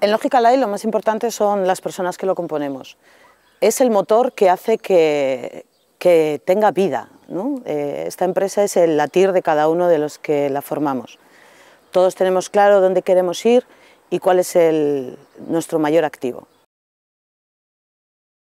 En Lógica lo más importante son las personas que lo componemos. Es el motor que hace que, tenga vida. Eh, esta empresa es el latir de cada uno de los que la formamos. Todos tenemos claro dónde queremos ir y cuál es nuestro mayor activo.